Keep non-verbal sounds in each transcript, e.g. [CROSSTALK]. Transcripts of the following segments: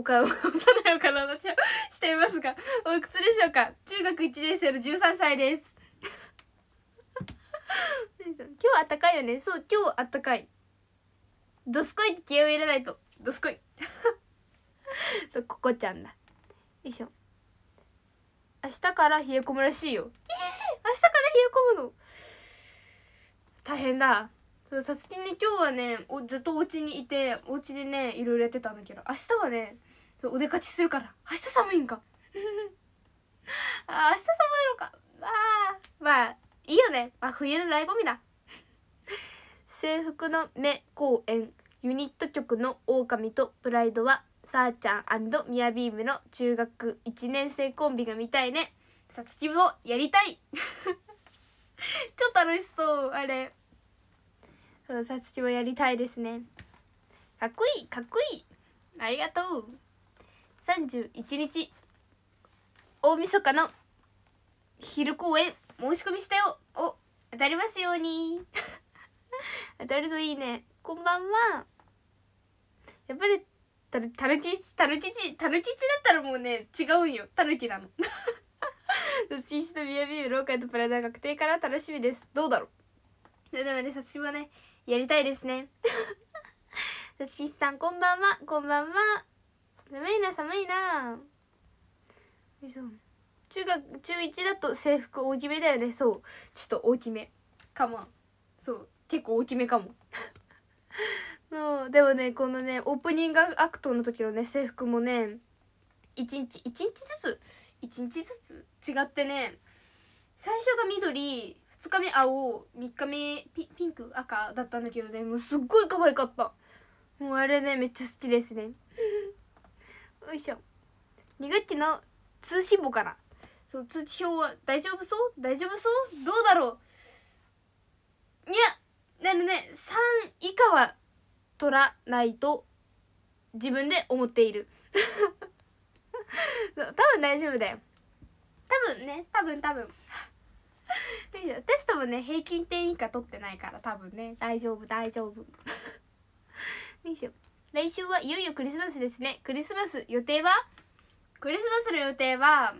お顔幼いお体ちゃんしていますがおいくつでしょうか中学1年生の13歳です今日あったかいよねそう今日あったかいどすこいって気合を入れないとどすこい [LAUGHS] そうここちゃんだよいしょ明日から冷え込むらしいよえー、明日から冷え込むの大変だそうさつきに今日はねおずっとお家にいてお家でねいろいろやってたんだけど明日はねそうお出かちするから明日寒いんか [LAUGHS] あ明日寒いのかあまあいいよねまあ、冬の醍醐味だ制服の目公演ユニット曲の「狼とプライド」はさーちゃんミヤビームの中学1年生コンビが見たいねさつきもやりたい [LAUGHS] ちょっと楽しそうあれさつきもやりたいですねかっこいいかっこいいありがとう31日大晦日の昼公演申し込みしたよお当たりますように [LAUGHS] 当たるといいねこんばんはやっぱりたるたるちちたるちちたるちちだったらもうね違うんよたぬきなの土石とビアビーローカルとプラダ確定から楽しみですどうだろうそれではねさつしもねやりたいですね土石 [LAUGHS] さんこんばんはこんばんは寒いな寒いな中学中1だと制服大きめだよねそうちょっと大きめかもそう結構大きめかも [LAUGHS] そうでもねこのねオープニングアクトの時のね制服もね1日1日ずつ1日ずつ違ってね最初が緑2日目青3日目ピピンク赤だったんだけどねもうすっごい可愛かったもうあれねめっちゃ好きですねよいしょにがの通信簿からそう通知表は大丈夫そう大丈夫そうどうだろういやあのね3以下は取らないと自分で思っている [LAUGHS] 多分大丈夫だよ多分ね多分多分テストもね平均点以下取ってないから多分ね大丈夫大丈夫よいしょ来週はいよいよクリスマスですねクリスマス予定はクリスマスの予定は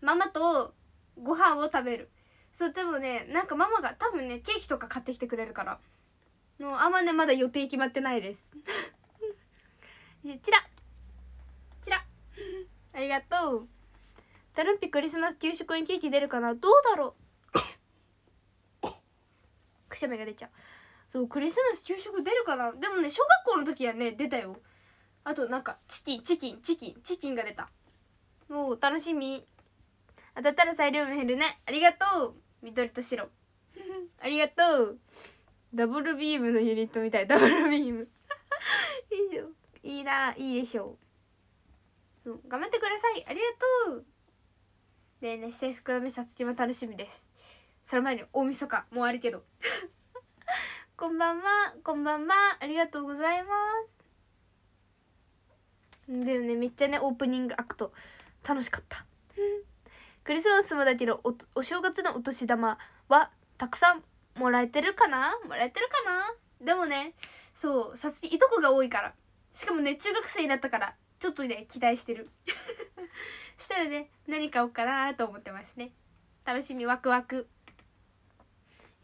ママとご飯を食べるそうでもねなんかママが多分ねケーキとか買ってきてくれるからのあんまねまだ予定決まってないです [LAUGHS] チラチラありがとうタルンピクリスマス給食にケーキ出るかなどうだろうくしゃみが出ちゃうそうクリスマス給食出るかなでもね小学校の時はね出たよあとなんかチキンチキンチキンチキンが出たもう楽しみ当たったら材料も減るねありがとう緑と白 [LAUGHS] ありがとうダブルビームのユニットみたいダブルビーム [LAUGHS] いいよいいないいでしょうう頑張ってくださいありがとうねえねえ制服の目さつきも楽しみですその前に大晦日もうあるけどこんばんはこんばんはありがとうございますだよねめっちゃねオープニングアクト楽しかった [LAUGHS] クリスマスもだけどおお正月のお年玉はたくさんもらえてるかなもらえてるかなでもねそうさつきいとこが多いからしかもね中学生になったからちょっとね期待してる [LAUGHS] したらね何買おうかなと思ってますね楽しみワクワク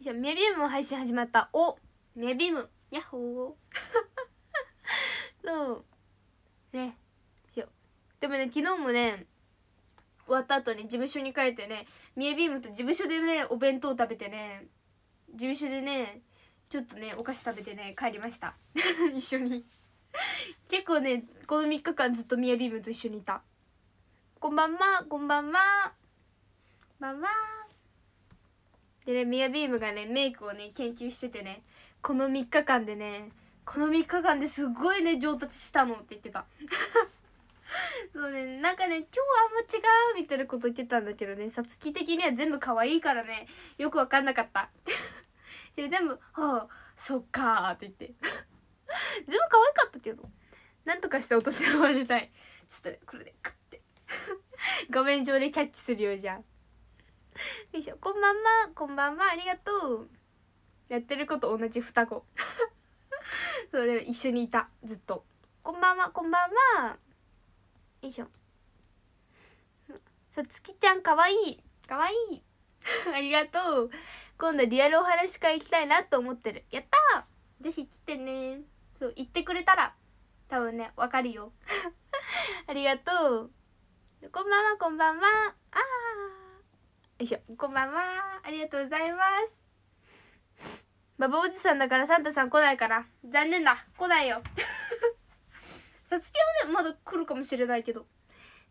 じゃメビーム配信始まったおメビームヤッホー [LAUGHS] そうねよでもね昨日もね終わった後ね事務所に帰ってねミヤビームと事務所でねお弁当食べてね事務所でねちょっとねお菓子食べてね帰りました [LAUGHS] 一緒に結構ねこの3日間ずっとミヤビームと一緒にいたこんばんはこんばんはこんばんはでねミヤビームがねメイクをね研究しててねこの3日間でねこの3日間ですごいね上達したのって言ってた [LAUGHS] そうねなんかね今日あんま違うみたいなこと言ってたんだけどねさつき的には全部可愛いからねよく分かんなかった [LAUGHS] で全部「ああそっか」って言って [LAUGHS] 全部可愛かったけどなんとかしてお年玉出たいちょっとねこれでクッて画面上でキャッチするようじゃん [LAUGHS] よいしょこんばんはこんばんはありがとうやってること同じ双子 [LAUGHS] そうでも一緒にいたずっとこんばんはこんばんはよいしょさつきちゃんかわいいかわいい [LAUGHS] ありがとう今度リアルお話会行きたいなと思ってるやったーぜひ来てねそう行ってくれたら多分ねわかるよありがとうこんばんはこんばんはああよいしょこんばんはありがとうございますババおじさんだからサンタさん来ないから残念だ来ないよさつきはねまだ来るかもしれないけど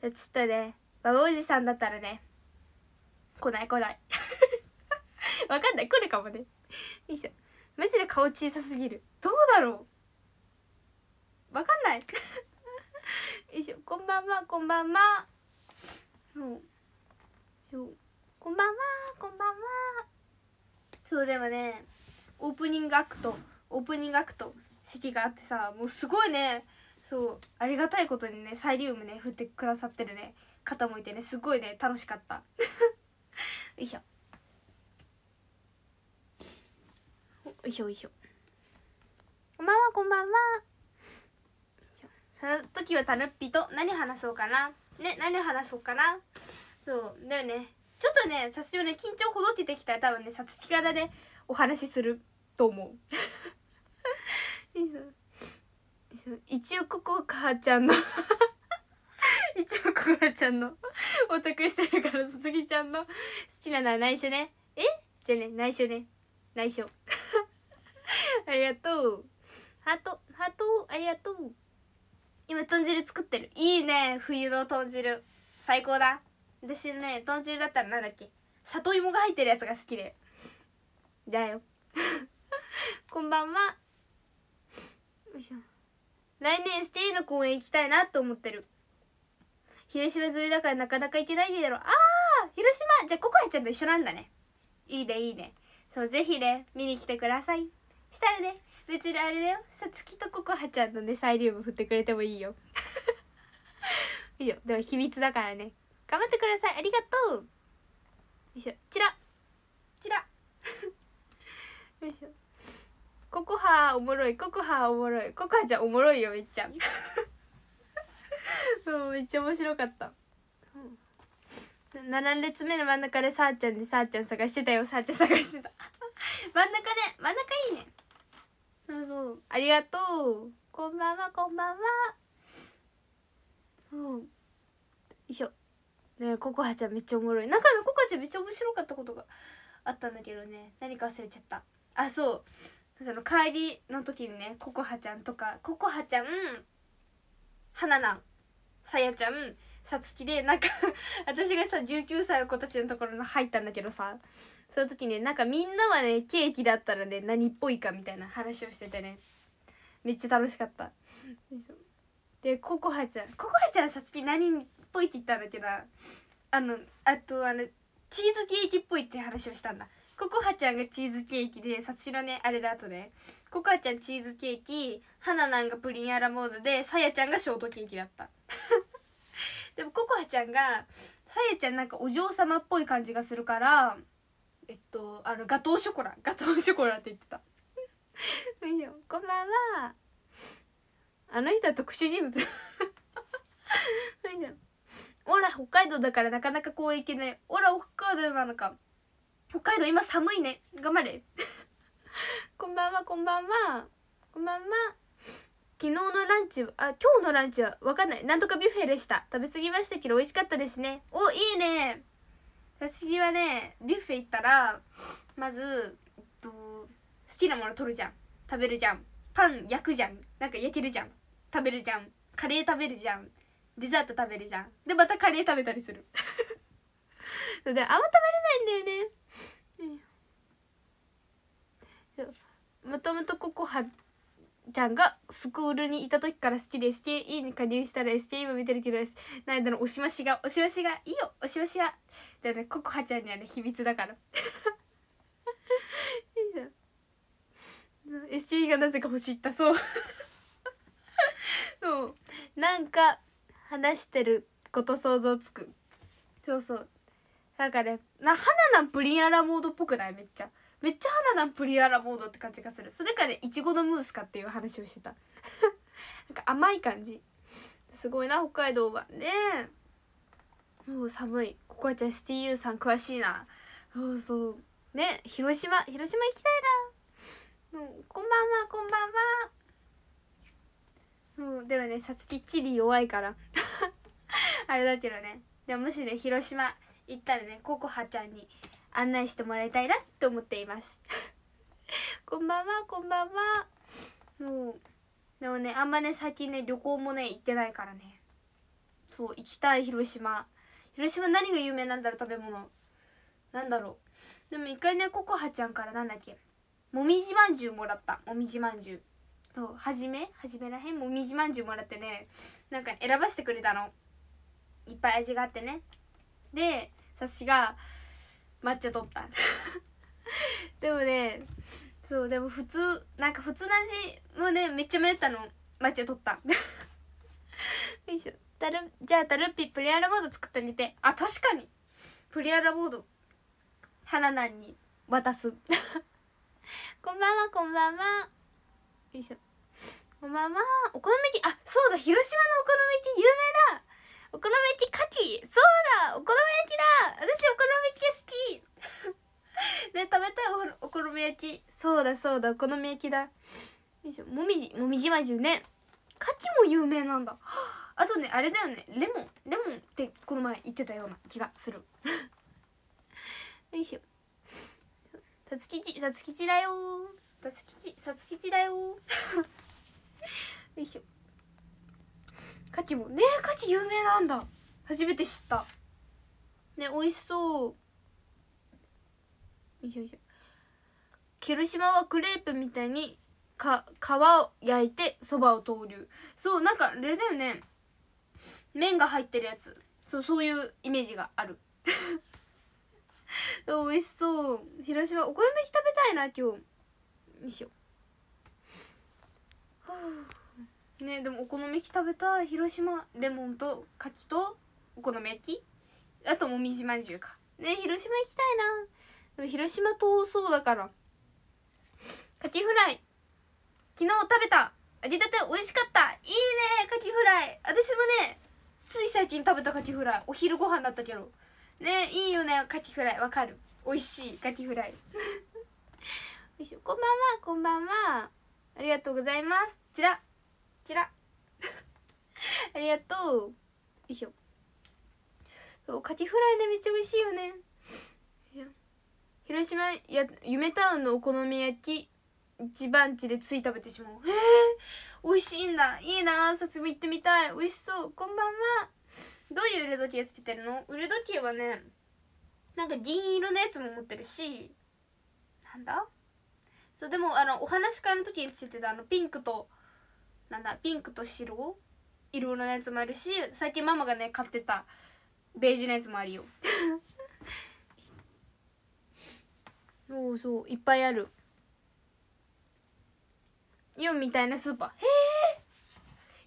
ちょっとねババおじさんだったらね来ない来ない [LAUGHS] わかんない来るかもねよいしょむしろ顔小さすぎるどうだろうわかんない [LAUGHS] よいしょこんばんはこんばんはそうよこんばんはこんばんはそうでもねオープニングアクトオープニングアクト席があってさもうすごいねそうありがたいことにねサイリウムね振ってくださってるね方もいてねすごいね楽しかった [LAUGHS] よいしょよいしょよいしょこんばんはこんばんはその時はたぬっぴと何話そうかなね何話そうかなそうだよねちょっとね冊子をね緊張ほどけてきたら多分ねさつきからで、ね、お話しすると思う一億 [LAUGHS] こ母ちゃんの一応こ母ちゃんのオタクしてるからさつきちゃんの好きなのは内緒ねえじゃあね内緒ね内緒 [LAUGHS] ありがとうハートハートありがとう今豚汁作ってるいいね冬の豚汁最高だ私ね豚汁だったらなんだっけ里芋が入ってるやつが好きでだよ [LAUGHS] こんばんは来年ステイの公園行きたいなと思ってる広島住みだからなかなか行けないだろああ広島じゃあココアちゃんと一緒なんだねいいねいいねそうぜひね見に来てくださいしたらね別にあれだよさつきとココハちゃんのねサイリウム振ってくれてもいいよ [LAUGHS] いいよでも秘密だからね頑張ってくださいありがとうよいしょチラチラ [LAUGHS] よいしょココハおもろいココハおもろいココハじゃおもろいよめっちゃも [LAUGHS] うめっちゃ面白かった、うん、7列目の真ん中でさあちゃんでさあちゃん探してたよさあちゃん探してた [LAUGHS] 真ん中で真ん中いいねそうそうありがとうこんばんはこんばんはうんよいしょねココハちゃんめっちゃおもろい中のココハちゃんめっちゃ面白かったことがあったんだけどね何か忘れちゃったあそうその帰りの時にねココハちゃんとかココハちゃんはななんさやちゃんさつきでなんか [LAUGHS] 私がさ19歳の子たちのところの入ったんだけどさその時ねなんかみんなはねケーキだったらね何っぽいかみたいな話をしててねめっちゃ楽しかったでココハちゃんココハちゃんさつき何ぽいって言ったんだけどあのあとあのチーズケーキっぽいって話をしたんだココハちゃんがチーズケーキでさつしのねあれだとねココハちゃんチーズケーキはななんがプリンアラモードでさやちゃんがショートケーキだった [LAUGHS] でもココハちゃんがさやちゃんなんかお嬢様っぽい感じがするからえっとあのガトーショコラガトーショコラって言ってたいやこんばんはあの人は特殊人物 [LAUGHS] いいじゃんオラ北海道だからなかなかこう行けないオラ北海道なのか北海道今寒いね頑張れ [LAUGHS] こんばんはこんばんはこんばんは昨日のランチあ今日のランチは分かんないなんとかビュッフェでした食べ過ぎましたけど美味しかったですねおいいね私はねビュッフェ行ったらまず、えっと、好きなもの取るじゃん食べるじゃんパン焼くじゃんなんか焼けるじゃん食べるじゃんカレー食べるじゃんデザート食べるじゃんでまたカレー食べたりする [LAUGHS] であんま食べれないんだよねもともとココハちゃんがスクールにいた時から好きで SKE に加入したら SKE も見てるけどなんだろうおしましがおしましがいいよおしましはだねココハちゃんにはね秘密だから SKE がなぜか欲しいったそう [LAUGHS] そうなんか話してること想像つくそうそうなんかねな花なプリンアラモードっぽくないめっちゃめっちゃ花なプリンアラモードって感じがするそれかねいちごのムースかっていう話をしてた [LAUGHS] なんか甘い感じすごいな北海道はねもう寒いここはちゃん STU さん詳しいなそうそうね広島広島行きたいなもうこんばんはこんばんはそうでもねさつきチリ弱いから [LAUGHS] あれだけどねでももしね広島行ったらねココハちゃんに案内してもらいたいなって思っています [LAUGHS] こんばんはこんばんはもうでもねあんまね最近ね旅行もね行ってないからねそう行きたい広島広島何が有名なんだろう食べ物なんだろうでも一回ねココハちゃんからなんだっけもみじまんじゅうもらったもみじまんじゅうそう初め初めらへんもみじまんじゅうもらってねなんか選ばせてくれたのいっぱい味があってねで私が抹茶取った [LAUGHS] でもねそうでも普通なんか普通の味もねめっちゃ迷ったの抹茶取った [LAUGHS] よいしょじゃあタルッピプリアラボード作ってみてあ確かにプリアラボード花なんに渡す [LAUGHS] こんばんはこんばんはよいしょおままお好み焼きあそうだ広島のお好み焼き有名だお好み焼きカキそうだお好み焼きだ私お好み焼き好き [LAUGHS] ね食べたいおお好み焼きそうだそうだお好み焼きだよいしょもみじもみじまじゅうねカキも有名なんだ [GASPS] あとねあれだよねレモンレモンってこの前言ってたような気がする [LAUGHS] よいしょさつきちさつきちだよさつきちさつきちだよ [LAUGHS] [LAUGHS] よいしょカキもねえカキ有名なんだ初めて知ったね美味しそうよいしょよいしょ広島はクレープみたいにか皮を焼いてそばを投入そうなんかあれだよね麺が入ってるやつそうそういうイメージがある [LAUGHS] 美味しそう広島お好み焼き食べたいな今日よいしょ [SIGHS] ねでもお好み焼き食べたい広島レモンと柿とお好み焼きあともみじまんじゅうかね広島行きたいなでも広島遠そうだからカキフライ昨日食べた揚げたて美味しかったいいねカキフライ私もねつい最近食べたカキフライお昼ご飯だったけどねいいよねカキフライわかる美味しいカキフライ [LAUGHS] こんばんはこんばんはありがとうございますちら。チラ [LAUGHS] ありがとうよいしょそうカキフライの道美味しいよね広島や夢タウンのお好み焼き一番地でつい食べてしまうへえ美味しいんだいいな早速行ってみたい美味しそうこんばんはどういう腕時計つけてるの腕時計はねなんか銀色のやつも持ってるしなんだそうでもあのお話し会の時についてたあのピンクとなんだピンクと白色のやつもあるし最近ママがね買ってたベージュのやつもあるよ [LAUGHS] そうそういっぱいあるイオンみたいなスーパーへ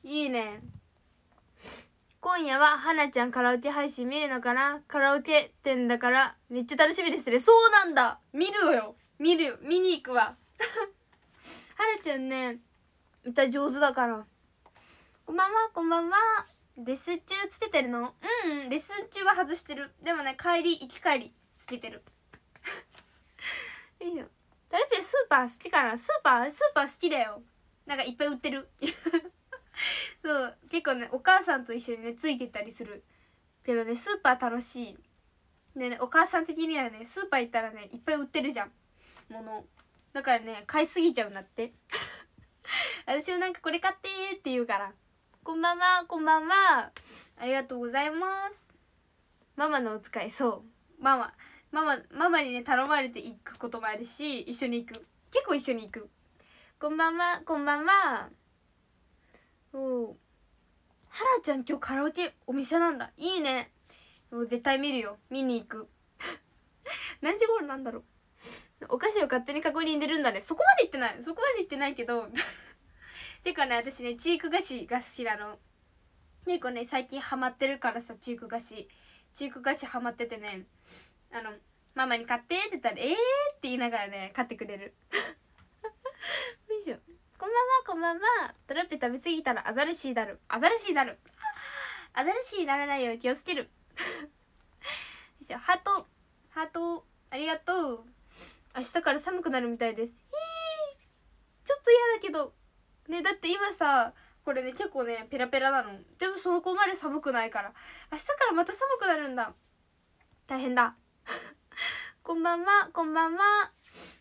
えいいね今夜ははなちゃんカラオケ配信見るのかなカラオケ店だからめっちゃ楽しみですねそうなんだ見るよ見るよ見に行くわ [LAUGHS] はるちゃんね歌上手だからこんばんはこんばんはレッスン中つけてるのうん、レッスン中は外してるでもね帰り行き帰りつけてる [LAUGHS] いいよタルピアスーパー好きかなスーパースーパー好きだよなんかいっぱい売ってる [LAUGHS] そう結構ねお母さんと一緒にねついてったりするけどねスーパー楽しいでねお母さん的にはねスーパー行ったらねいっぱい売ってるじゃん物だからね買いすぎちゃうんだって [LAUGHS] 私もなんかこれ買ってって言うからこんばんはこんばんはありがとうございますママのお使いそうママママママにね頼まれて行くこともあるし一緒に行く結構一緒に行くこんばんはこんばんはそうはらちゃん今日カラオケお店なんだいいねもう絶対見るよ見に行く [LAUGHS] 何時頃なんだろうお菓子を勝手にカゴに入れるんだねそこまで言ってないそこまで言ってないけど [LAUGHS] てかね私ねチーク菓子が好きなの結構ね最近ハマってるからさチーク菓子チーク菓子ハマっててねあのママに買ってって言ったら「えー!」って言いながらね買ってくれる [LAUGHS] よいしょこんばんはこんばんはトラップ食べ過ぎたらアザラシになるアザラシになる [LAUGHS] アザラシにならないように気をつけるよいしょハートハートありがとう明日から寒くなるみたいですひーちょっと嫌だけどねだって今さこれね結構ねペラペラなのでもそこまで寒くないから明日からまた寒くなるんだ大変だ [LAUGHS] こんばんはこんばんは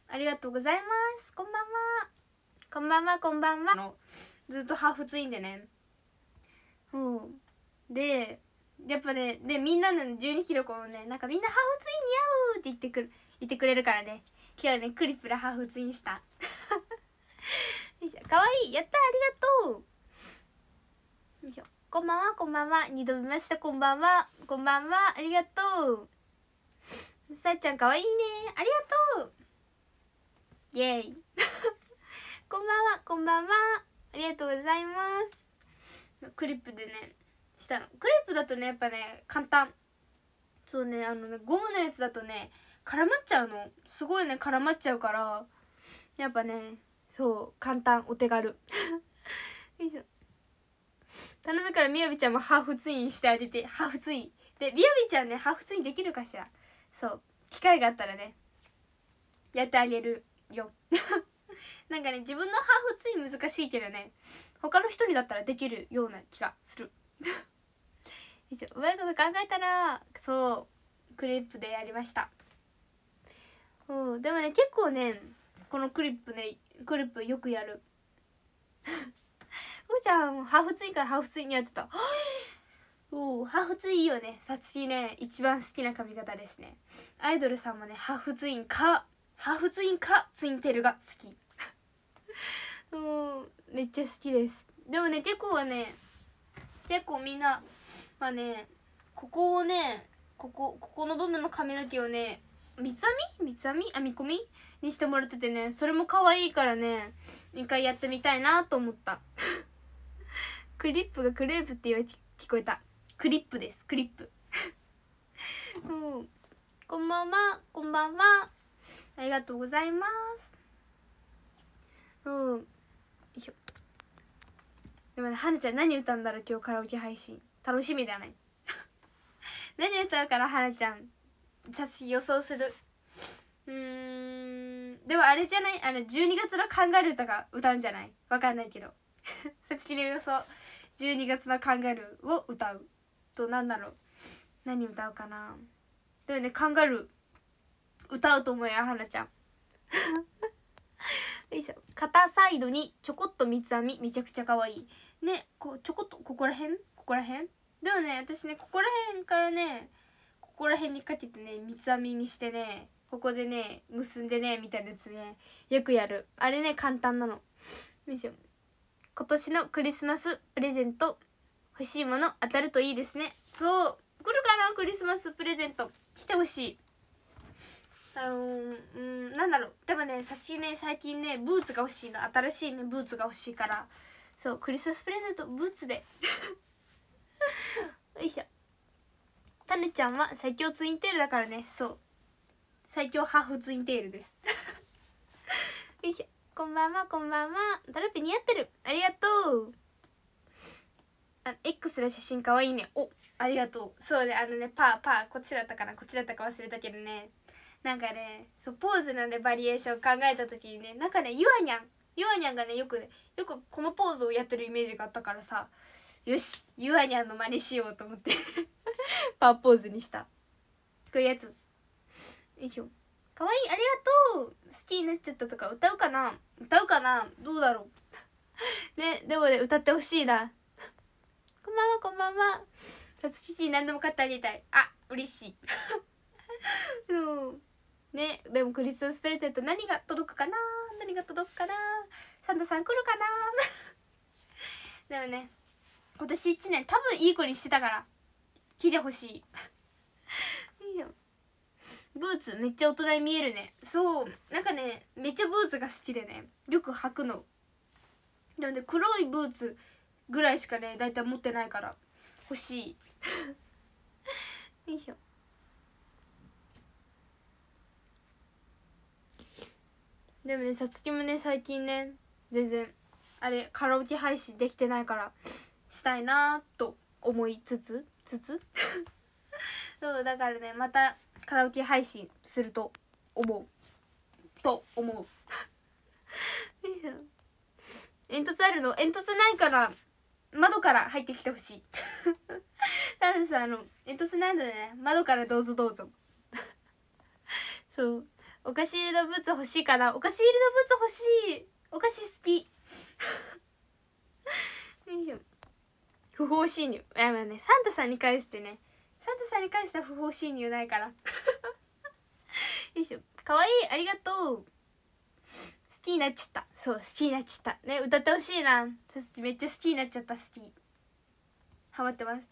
ありがとうございますこんばんはこんばんはこんばんはずっとハーフツインでねうんでやっぱねでみんなの1 2キロこのねなんかみんなハーフツイン似合うって言ってくる言ってくれるからね今日ねクリプラハーフツインした [LAUGHS] かわいいやったありがとうこんばんはこんばんは二度見ましたこんばんはこんばんはありがとうさっちゃんかわいいねありがとうイエーイ [LAUGHS] こんばんはこんばんはありがとうございますクリップでねしたのクリップだとねやっぱね簡単そうねあのねゴムのやつだとね絡まっちゃうのすごいね絡まっちゃうからやっぱねそう簡単お手軽 [LAUGHS] 頼むからみやびちゃんもハーフツインしてあげてハーフツインでみやびちゃんねハーフツインできるかしらそう機会があったらねやってあげるよ [LAUGHS] なんかね自分のハーフツイン難しいけどね他の人にだったらできるような気がする以上うまいこと考えたらそうクリップでやりましたうんでもね結構ねこのクリップねクリップよくやるふ [LAUGHS] ーちゃんハーフツインからハーフツインにやってた [GASPS] おハーフツインいいよねさつきね一番好きな髪型ですねアイドルさんもねハーフツインかハーフツインかツインテルが好きうん [LAUGHS] めっちゃ好きですでもね結構はね結構みんなまあねここをねここここの部分の髪の毛をね三つ編み三つ編み編み込みにしてもらっててねそれも可愛いからね一回やってみたいなと思った [LAUGHS] クリップがクレープって言われて聞こえたクリップですクリップ [LAUGHS] うんこんばんはこんばんはありがとうございますうんよいしょでもねはるちゃん何歌うんだろう今日カラオケ配信楽しみだね [LAUGHS] 何歌うからはなちゃん私予想するうんでもあれじゃないあの12月のカンガルーとか歌うんじゃないわかんないけど [LAUGHS] さつきの予想12月のカンガルーを歌うと何だろう何歌うかなでもねカンガルー歌うと思うよはなちゃん [LAUGHS] よいしょ片サイドにちょこっと三つ編みめちゃくちゃ可愛いねこうちょこっとここら辺こら辺でもね私ねここら辺からねここら辺にかけてね三つ編みにしてねここでね結んでねみたいなやつねよくやるあれね簡単なのよいしょ今年のクリスマスプレゼント欲しいもの当たるといいですねそう来るかなクリスマスプレゼント来てほしいあのー、うんなんだろうでもねさきね最近ねブーツが欲しいの新しいねブーツが欲しいからそうクリスマスプレゼントブーツでよいしょタヌちゃんは最強ツインテールだからねそう最強ハーフツインテールです [LAUGHS] よいしょこんばんはこんばんはダルピ似合ってるありがとうあ X の写真かわいいねおありがとうそうねあのねパーパーこっちだったかなこっちだったか忘れたけどねなんかねそうポーズなんでバリエーション考えた時にねなんかねゆあにゃんゆあにゃんがねよくねよくこのポーズをやってるイメージがあったからさよしゆあにゃんの真似しようと思って [LAUGHS] パーポーズにしたこういうやつよいしょかわいいありがとう好きになっちゃったとか歌うかな歌うかなどうだろう [LAUGHS] ねでもね歌ってほしいなこんばんはこんばんはさつきちに何でも買ってあげたいあ嬉しいう [LAUGHS] もねでもクリスマスプレゼント何が届くかな何が届くかなサンタさん来るかなでもね今年1年多分いい子にしてたから聞いてほしいいいよブーツめっちゃ大人に見えるねそうなんかねめっちゃブーツが好きでねよく履くのなので黒いブーツぐらいしかね大体持ってないから欲しい [LAUGHS] よいしょでもねさつきもね最近ね全然あれカラオケ配信できてないからしたいなと思いつつつつ [LAUGHS] そうだからねまたカラオケ配信すると思うと思う [LAUGHS] 煙突あるの煙突ないから窓から入ってきてほしいたださあの煙突ないのでね窓からどうぞどうぞ [LAUGHS] そうお菓子入りのブーツ欲しいからお菓子入りのブーツ欲しいお菓子好きよいしょ不法侵入いやまあねサンタさんに関してねサンタさんに関しては不法侵入ないから [LAUGHS] よいしょかわいいありがとう好きになっちゃったそう好きになっちゃったね歌ってほしいなめっちゃ好きになっちゃった好きハマってます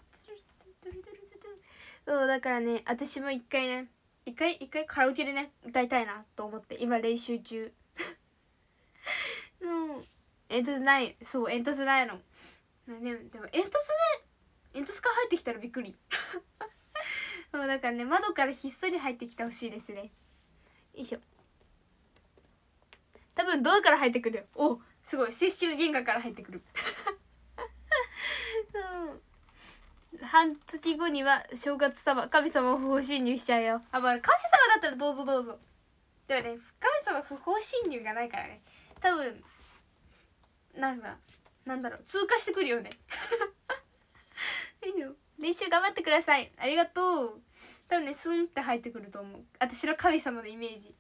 そうだからね私も一回ね一回一回カラオケでね歌いたいなと思って今練習中の煙突ないそう煙突ないのねでも煙突ね煙突から入ってきたらびっくり [LAUGHS] もうだからね窓からひっそり入ってきてほしいですねよいしょ多分ドアから入ってくるおすごい正式の玄関から入ってくる [LAUGHS] う半月後には正月様神様を不法侵入しちゃうよあまあ神様だったらどうぞどうぞでもね神様不法侵入がないからね多分なんかなんだろう通過してくるよね [LAUGHS] いい練習頑張ってくださいありがとう多分ねスンって入ってくると思う私の神様のイメージ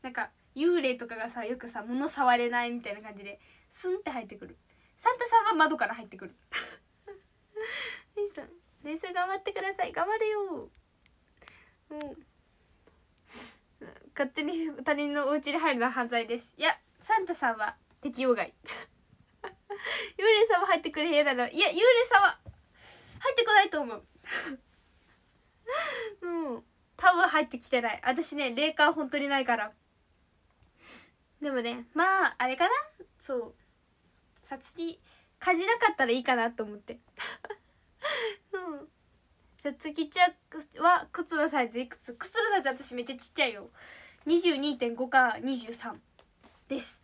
なんか幽霊とかがさよくさ物触れないみたいな感じでスンって入ってくるサンタさんは窓から入ってくる [LAUGHS] 練習頑張ってください頑張るようん勝手に他人のお家に入るのは犯罪ですいやサンタさんは適用外幽霊さんは入ってくれへんだろいや幽霊さんは入ってこないと思う [LAUGHS] う多分入ってきてない私ね霊感本当にないからでもねまああれかなそうさつきかじなかったらいいかなと思って [LAUGHS] うんさつきちゃは靴のサイズいくつ靴のサイズ私めっちゃちっちゃいよ22.5か23です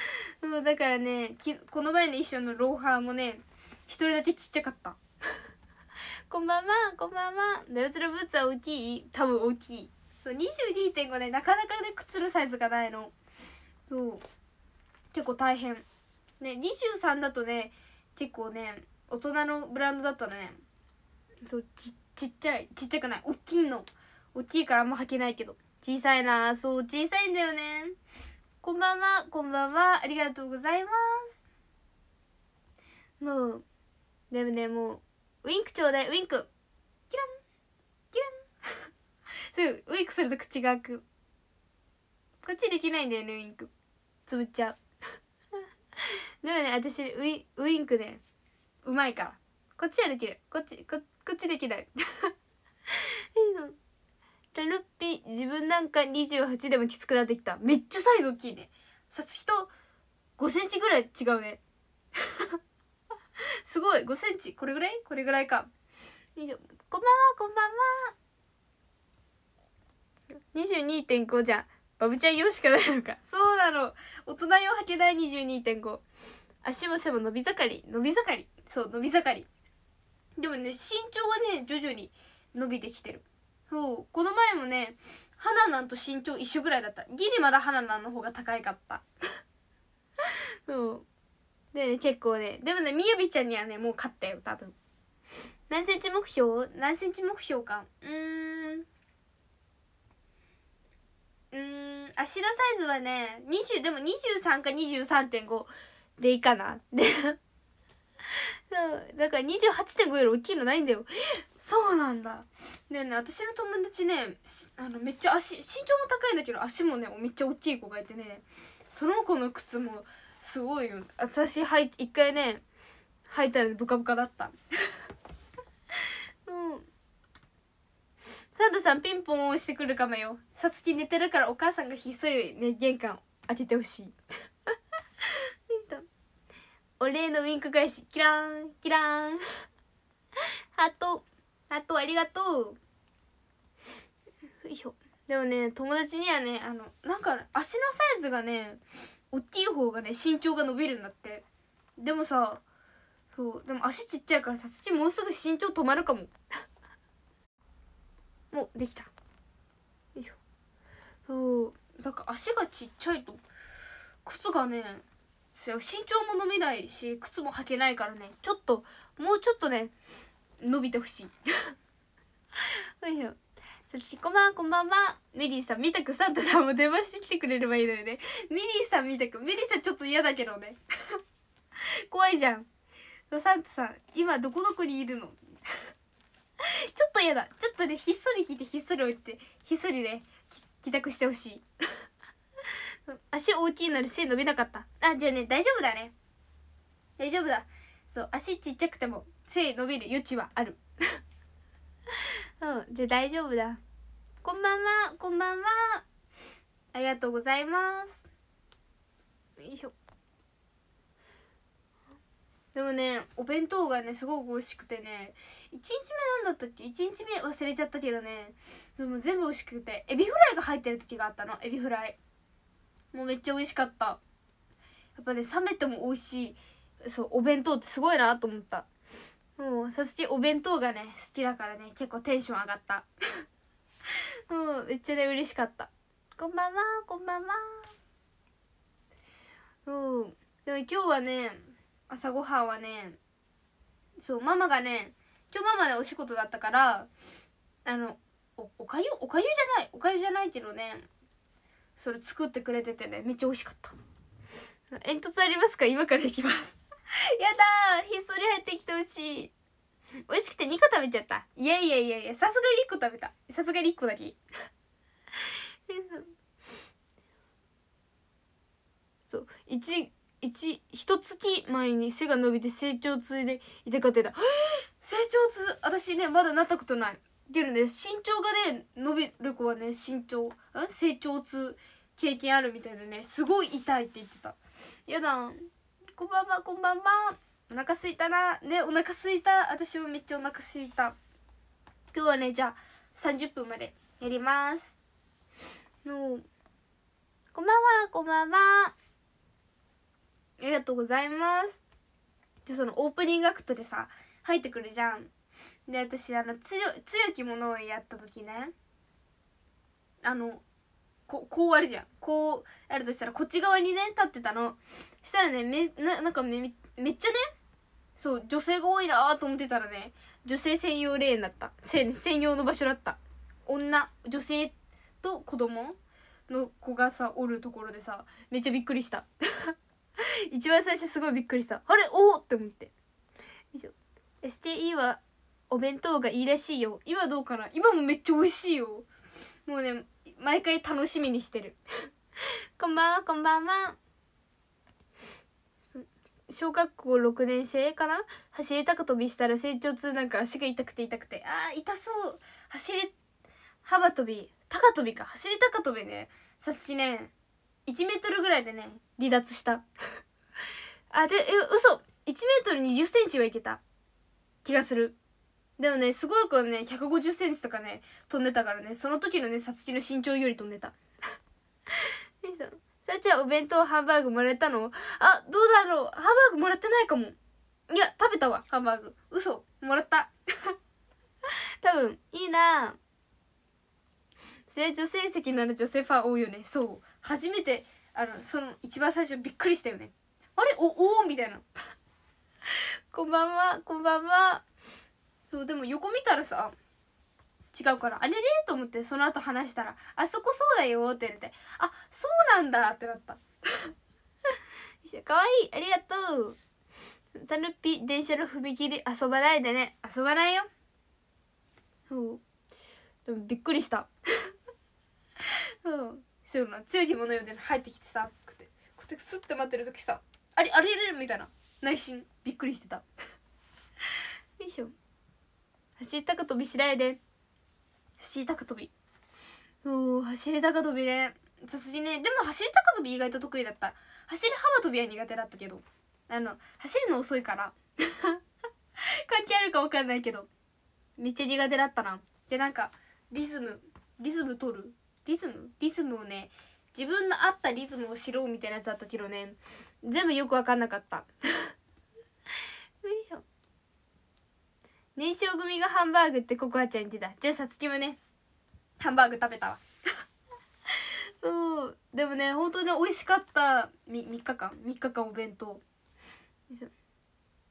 [LAUGHS] そうだからねこの前の衣装のローハーもね一人だけちっちゃかった [LAUGHS] こんばんはこんばんはダつるブーツは大きい多分大きいそう22.5ねなかなかね靴るサイズがないのそう結構大変ね23だとね結構ね大人のブランドだったねそうちちっちゃいちっちゃくない大きいの大きいからあんま履けないけど小さいなそう小さいんだよねこんばんはこんばんはありがとうございますもうでもねもうウインクちょうだいウインクキランキラン [LAUGHS] そうウィンクすると口が開くこっちできないんだよねウインクつぶっちゃう [LAUGHS] でもね私ウィウインクねうまいからこっちはできるこっちここっちできない [LAUGHS] でルッピ自分なんか28でもきつくなってきためっちゃサイズ大きいねさつきと5センチぐらい違うね [LAUGHS] すごい5センチこれぐらいこれぐらいかこんばんはこんばんは22.5じゃバブちゃん用しかないのかそうなの大人用はけない22.5足も背も伸び盛り伸び盛りそう伸び盛りでもね身長はね徐々に伸びてきてるそうこの前もねはななんと身長一緒ぐらいだったギリまだはななんの方が高いかった [LAUGHS] そうでね結構ねでもねみゆびちゃんにはねもう勝ったよ多分何センチ目標何センチ目標かうんうん足のサイズはね20でも23か23.5でいいかなでそうだから28.5より大きいのないんだよそうなんだでね私の友達ねあのめっちゃ足身長も高いんだけど足もねめっちゃ大きい子がいてねその子の靴もすごいよ私はい一回ね履いたのブカブカだった [LAUGHS] うんサダさんピンポン押してくるかもよさつき寝てるからお母さんがひっそりね玄関開けてほしいお礼のウィンク返しキランキラン [LAUGHS] ハートハートありがとうでもね友達にはねあのなんか足のサイズがね大きい方がね身長が伸びるんだってでもさそうでも足ちっちゃいからさ土もうすぐ身長止まるかも [LAUGHS] もうできたよいしょそうだから足がちっちゃいと靴がね身長も伸びないし靴も履けないからねちょっともうちょっとね伸びてほしいは [LAUGHS] いよさちこまんこんばんはミリーさんみたくサンタさんも電話してきてくれればいいのよねミリーさんみたくミリーさんちょっと嫌だけどね [LAUGHS] 怖いじゃんサンタさん今どこどこにいるの [LAUGHS] ちょっと嫌だちょっとねひっそり聞いてひっそり置いてひっそりね帰宅してほしい足大きいので背伸びなかったあじゃあね大丈夫だね大丈夫だそう足ちっちゃくても背伸びる余地はある [LAUGHS] うんじゃあ大丈夫だこんばんはこんばんはありがとうございますよいしょでもねお弁当がねすごく美味しくてね1日目なんだったっけ1日目忘れちゃったけどねでも全部美味しくてエビフライが入ってる時があったのエビフライもうめっちゃ美味しかったやっぱね冷めても美味しいそうお弁当ってすごいなと思ったもうさすちお弁当がね好きだからね結構テンション上がった [LAUGHS] もうめっちゃね嬉しかったこんばんはこんばんはうんでも今日はね朝ごはんはねそうママがね今日ママでお仕事だったからあのおかゆおかゆじゃないおかゆじゃないけどねそれ作ってくれててねめっちゃ美味しかった煙突ありますか今から行きます [LAUGHS] やだひっそり入ってきてほしい美味しくて2個食べちゃったいやいやいやいやさすがに1個食べたさすがに1個だけ [LAUGHS] そう1一一月前に背が伸びて成長痛で痛かった [GASPS] 成長痛私ねまだなったことない出るね身長がね伸びる子はね身長ん成長痛経験あるみたいでねすごい痛いって言ってたやだこんばんはこんばんはお腹すいたなねお腹すいた私もめっちゃお腹すいた今日はねじゃあ30分までやりますのこんばんはこんばんはありがとうございますでそのオープニングアクトでさ入ってくるじゃんで私あの強強きのをやった時ねあのここうあるじゃんこうあるとしたらこっち側にね立ってたのしたらねめななんかめめっちゃねそう女性が多いなと思ってたらね女性専用レーンだった専用の場所だった女女性と子供の子がさおるところでさめっちゃびっくりした [LAUGHS] 一番最初すごいびっくりしたあれおおって思ってよいしょ STE はお弁当がいいらしいよ今どうかな今もめっちゃ美味しいよもうね毎回楽しみにしてる [LAUGHS] こんばんはこんばんは小学校6年生かな走り高跳びしたら成長痛なんか足が痛くて痛くてあー痛そう走り幅跳び高跳びか走り高跳びねさつきね1メートルぐらいでね離脱した [LAUGHS] あでえ嘘1メートル2 0センチはいけた気がするでもねすごい子ね1 5 0ンチとかね飛んでたからねその時のねさつきの身長より飛んでたさちゃんお弁当ハンバーグもらえたのあどうだろうハンバーグもらってないかもいや食べたわハンバーグ嘘もらった [LAUGHS] 多分いいなそれ女性席なら女性ファン多いよねそう初めてあのその一番最初びっくりしたよねあれおおみたいな [LAUGHS] こんばんはこんばんはそうでも横見たらさ違うからあれれと思ってその後話したら「あそこそうだよ」って言われて「あそうなんだ」ってなった [LAUGHS] かわいいありがとうたぬぴ電車の踏切遊ばないでね遊ばないよそうでもびっくりしたう [LAUGHS] そういうの強い紐のようで入ってきてさこうやってスッて待ってる時さあれあれれみたいな内心びっくりしてたよいしょ走り高跳び次第で走り高跳びそう走り高跳びね殺人ねでも走り高跳び意外と得意だった走り幅跳びは苦手だったけどあの走るの遅いから [LAUGHS] 関係あるか分かんないけどめっちゃ苦手だったなでなんかリズムリズム取るリズムリズムをね自分の合ったリズムを知ろうみたいなやつだったけどね全部よく分かんなかった年少組がハンバーグってココアちゃん言ってたじゃあさつきもねハンバーグ食べたわ [LAUGHS] そうでもね本当に美味しかった3日間3日間お弁当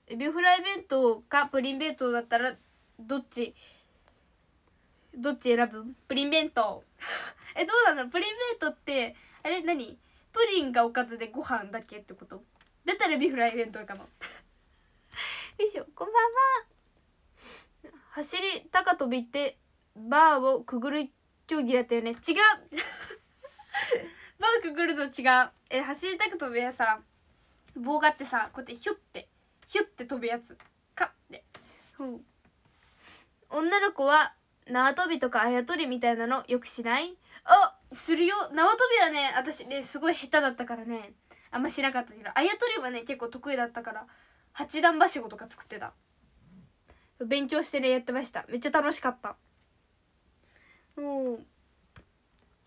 エビフライ弁当かプリン弁当だったらどっちどっち選ぶプリン弁当 [LAUGHS] えどうなのプリン弁当ってあれ何プリンがおかずでご飯だけってことだったらエビフライ弁当かも [LAUGHS] よいしょこんばんは走り高跳びってバーをくぐる競技だったよね違う [LAUGHS] バーくぐるの違うえ走り高跳びはさ棒があってさこうやってヒュッてヒュッて飛ぶやつかって、うん、女の子は縄跳びとかあやとりみたいなのよくしないあするよ縄跳びはね私ねすごい下手だったからねあんましなかったけどあやとりはね結構得意だったから八段はしごとか作ってた勉強してねやってましためっちゃ楽しかったもう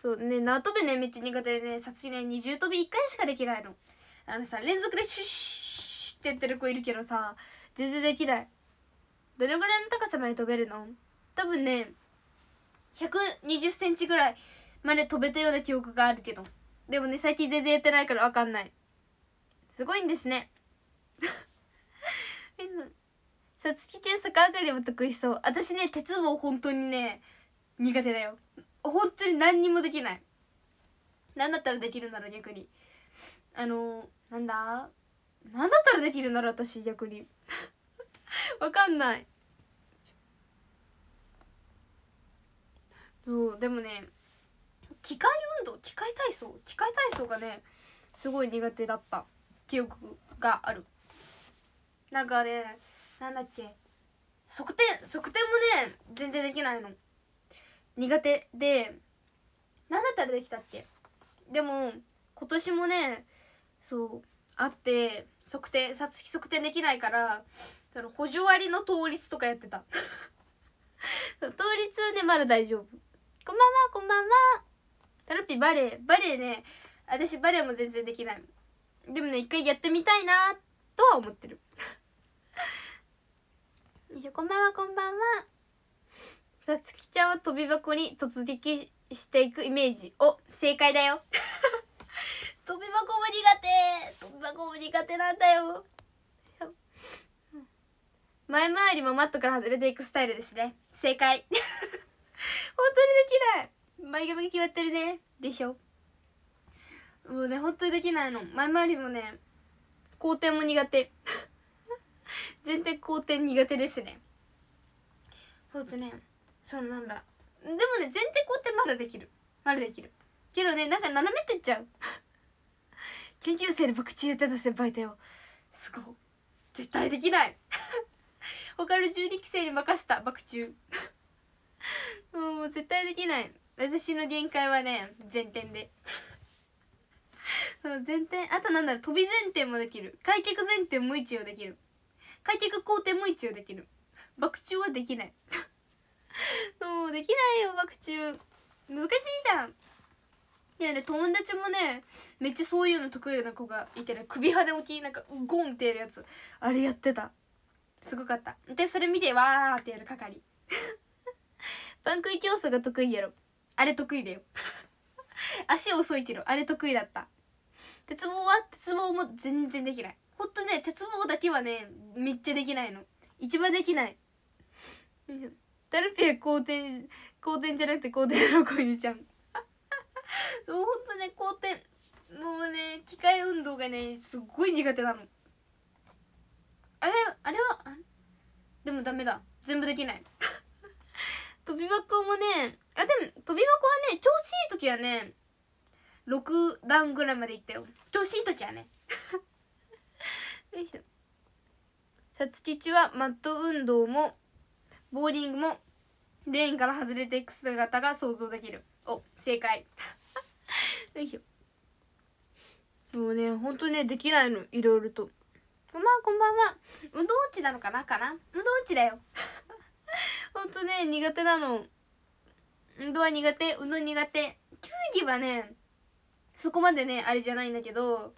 そうね縄跳びねめっちゃ苦手でねさつきね二重跳び1回しかできないのあのさ連続でシュッシュッってやってる子いるけどさ全然できないどれぐらいの高さまで跳べるの多分ね1 2 0ンチぐらいまで飛べたような記憶があるけどでもね最近全然やってないから分かんないすごいんですね [LAUGHS] さつきちゃん逆上がりも得意そう私ね鉄棒本当にね苦手だよ本当に何にもできない何だったらできるんだろ逆にあのー、なんだ何だったらできるんだろ私逆に [LAUGHS] わかんないそうでもね機械運動機械体操機械体操がねすごい苦手だった記憶があるなんかねなんだっけ測定測定もね全然できないの苦手で何だったらできたっけでも今年もねそうあって測定さつき測定できないからその補助割の倒立とかやってた [LAUGHS] 倒立ねまだ大丈夫こんばんはこんばんはタラピバレエバレエね私バレエも全然できないでもね一回やってみたいなとは思ってる師匠こんばんはこんばんはさつきちゃんは飛び箱に突撃していくイメージお正解だよ [LAUGHS] 飛び箱も苦手飛び箱も苦手なんだよ前回りもマットから外れていくスタイルですね正解 [LAUGHS] 本当にできない前髪が決まってるねでしょもうね本当にできないの前回りもね工程も苦手全然後転苦手ですねそうとねそのなんだでもね前転後転まだできるまだできるけどねなんか斜めてっちゃう [LAUGHS] 研究生で僕中ってた先輩だよすごい絶対できない [LAUGHS] 他の12期生に任せた爆中 [LAUGHS] もう絶対できない私の限界はね前転で前転あとなんだろう飛び前転もできる開脚前転も一応できる解決工程も一応できる爆中はできないもうできないよ爆中難しいじゃんいやね友達もねめっちゃそういうの得意な子がいてね首羽気きなんかゴンってやるやつあれやってたすごかったでそれ見てわーってやる係パン食い競争が得意やろあれ得意だよ足遅いけどあれ得意だった鉄棒は鉄棒も全然できないほんとね鉄棒だけはねめっちゃできないの一番できないダルピエ好転好転じゃなくて好転の子犬ちゃん [LAUGHS] そうほんとね好転もうね機械運動がねすっごい苦手なのあれあれはでもダメだ全部できない [LAUGHS] 飛び箱もねあでも飛び箱はね調子いい時はね6段ぐらいまでいったよ調子いい時はねよいしょさつきちはマット運動もボーリングもレーンから外れていく姿が想像できるお正解 [LAUGHS] よいしょもうねほんとねできないのいろいろとこんばんはこんばんは運動音痴なのかなかな運動音痴だよほんとね苦手なの運動は苦手運動苦手球技はねそこまでねあれじゃないんだけど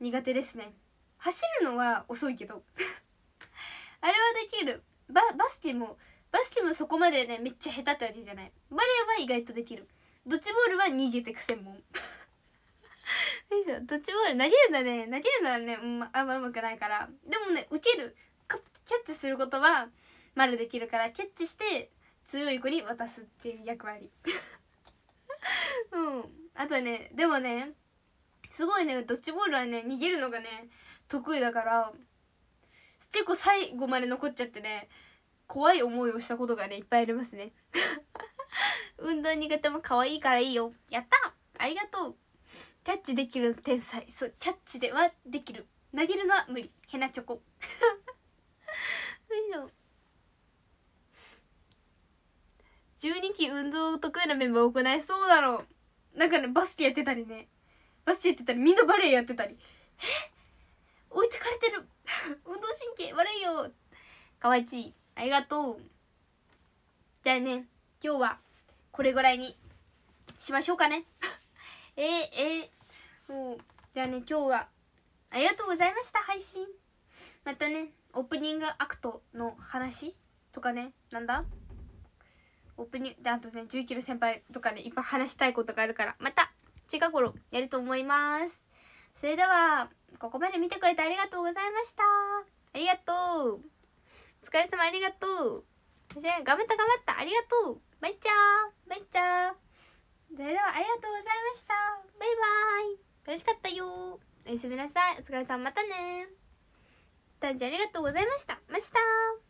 苦手ですね走るのは遅いけど [LAUGHS] あれはできるババスケもバスケもそこまでねめっちゃ下手ってわけじゃないバレーは意外とできるドッジボールは逃げてくせ [LAUGHS] んもんドッジボール投げるのはね投げるのはね、ん、あんまうまくないからでもね受けるキャッチすることはまるできるからキャッチして強い子に渡すっていう役割 [LAUGHS] うんあとねでもねすごいねドッジボールはね逃げるのがね得意だから結構最後まで残っちゃってね怖い思いをしたことがねいっぱいありますね [LAUGHS] 運動苦手も可愛いからいいよやったありがとうキャッチできる天才そうキャッチではできる投げるのは無理ヘナチョコ12 [LAUGHS] 期運動得意なメンバー多くないそうだろうなんかねバスケやってたりねバスケやってたりみんなバレエやってたりえ置いてかれてる [LAUGHS] 運動神経悪いよわいちありがとうじゃあね今日はこれぐらいにしましょうかね [LAUGHS] えー、えー、もうじゃあね今日はありがとうございました配信またねオープニングアクトの話とかねなんだオープニングであとね1 1キロ先輩とかねいっぱい話したいことがあるからまた近頃やると思いますそれではここまで見てくれてありがとうございましたありがとうお疲れ様ありがとう私頑張った頑張ったありがとうバっちゃーバイチャーそれではありがとうございましたバイバイ楽しかったよおやすみなさいお疲れ様またねたんちゃんありがとうございましたました